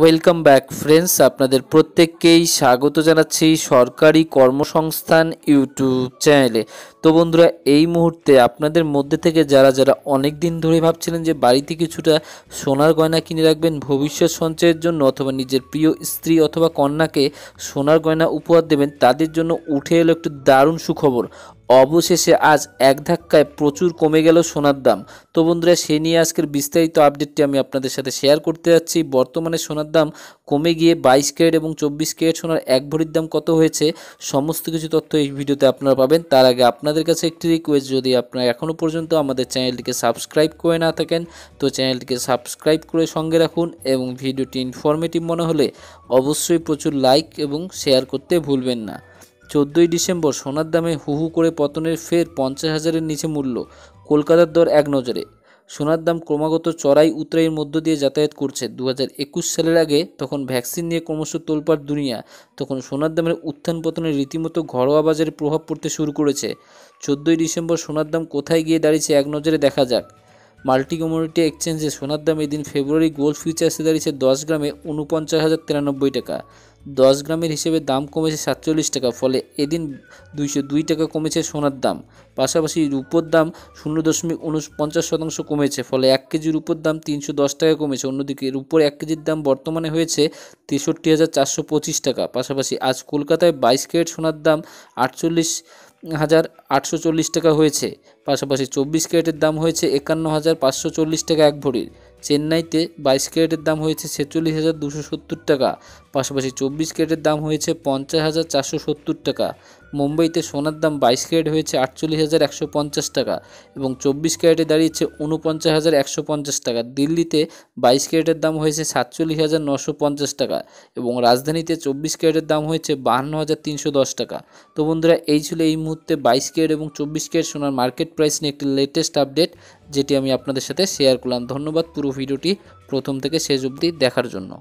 welcome back friends আপনাদের প্রত্যেককেই স্বাগত জানাচ্ছি সরকারি কর্মসংস্থান ইউটিউব চ্যানেলে তো বন্ধুরা এই মুহূর্তে আপনাদের মধ্যে থেকে যারা যারা অনেক দিন ধরে ভাবছিলেন যে বাড়িতে কিছুটা সোনার গয়না কিনে রাখবেন ভবিষ্যৎ সঞ্চয়ের জন্য অথবা নিজের প্রিয় স্ত্রী অথবা কন্যাকে সোনার গয়না উপহার দেবেন তাদের জন্য উঠে এলো একটু দারুণ সুখবর অবশেষে আজ এক ধাক্কায় প্রচুর কমে গেল সোনার দাম তো বন্ধুরা সে নিয়ে আজকের বিস্তারিত আপডেটটি আমি আপনাদের সাথে শেয়ার করতে যাচ্ছি বর্তমানে সোনার দাম কমে গিয়ে বাইশ ক্যারেট এবং চব্বিশ ক্যারেট সোনার এক ভরির দাম কত হয়েছে সমস্ত কিছু তথ্য এই ভিডিওতে আপনারা পাবেন তার আগে আপনাদের কাছে একটি রিকোয়েস্ট যদি আপনারা এখনও পর্যন্ত আমাদের চ্যানেলটিকে সাবস্ক্রাইব করে না থাকেন তো চ্যানেলটিকে সাবস্ক্রাইব করে সঙ্গে রাখুন এবং ভিডিওটি ইনফরমেটিভ মনে হলে অবশ্যই প্রচুর লাইক এবং শেয়ার করতে ভুলবেন না চোদ্দোই ডিসেম্বর সোনার দামে হুহু করে পতনের ফের পঞ্চাশ হাজারের নিচে মূল্য কলকাতার দর এক নজরে সোনার দাম ক্রমাগত চড়াই উতরাইয়ের মধ্য দিয়ে যাতায়াত করছে দু সালের আগে তখন ভ্যাকসিন নিয়ে ক্রমশ তোলপাড় দুনিয়া তখন সোনার দামের উত্থান পতনে রীতিমতো ঘরোয়া বাজারে প্রভাব পড়তে শুরু করেছে চোদ্দোই ডিসেম্বর সোনার দাম কোথায় গিয়ে দাঁড়িয়েছে এক নজরে দেখা যাক মাল্টি কমিউনিটি এক্সচেঞ্জে সোনার দাম এদিন ফেব্রুয়ারি গোল্ড ফিউচার্সে দাঁড়িয়েছে দশ গ্রামে উনপঞ্চাশ হাজার তিরানব্বই টাকা দশ গ্রামের হিসেবে দাম কমেছে সাতচল্লিশ টাকা ফলে এদিন দুইশো দুই টাকা কমেছে সোনার দাম পাশাপাশি রূপোর দাম শূন্য দশমিক উনপঞ্চাশ শতাংশ কমেছে ফলে এক কেজি রূপোর দাম তিনশো দশ টাকা কমেছে অন্যদিকে রূপোর এক কেজির দাম বর্তমানে হয়েছে তেষট্টি হাজার চারশো পঁচিশ টাকা পাশাপাশি আজ কলকাতায় বাইশ ক্যারেট সোনার দাম আটচল্লিশ হাজার আটশো চল্লিশ টাকা হয়েছে পাশাপাশি চব্বিশ ক্যারেটের দাম হয়েছে একান্ন হাজার পাঁচশো চল্লিশ টাকা এক ভরির চেন্নাইতে বাইশ ক্যারেটের দাম হয়েছে ছেচল্লিশ হাজার দুশো সত্তর টাকা পাশাপাশি চব্বিশ ক্যারেটের দাম হয়েছে পঞ্চাশ হাজার চারশো সত্তর টাকা মুম্বাইতে সোনার দাম বাইশ ক্যারেট হয়েছে আটচল্লিশ হাজার একশো পঞ্চাশ টাকা এবং চব্বিশ ক্যারেটে দাঁড়িয়েছে উনপঞ্চাশ হাজার একশো পঞ্চাশ টাকা দিল্লিতে বাইশ ক্যারেটের দাম হয়েছে সাতচল্লিশ হাজার নশো পঞ্চাশ টাকা এবং রাজধানীতে চব্বিশ ক্যারেটের দাম হয়েছে বাহান্ন হাজার তিনশো দশ টাকা তো বন্ধুরা এই ছিল এই মুহূর্তে বাইশ ক্যারেট এবং চব্বিশ ক্যারেট সোনার মার্কেট প্রাইস নিয়ে একটি লেটেস্ট আপডেট যেটি আমি আপনাদের সাথে শেয়ার করলাম ধন্যবাদ পুরো ভিডিওটি প্রথম থেকে শেষ অবধি দেখার জন্য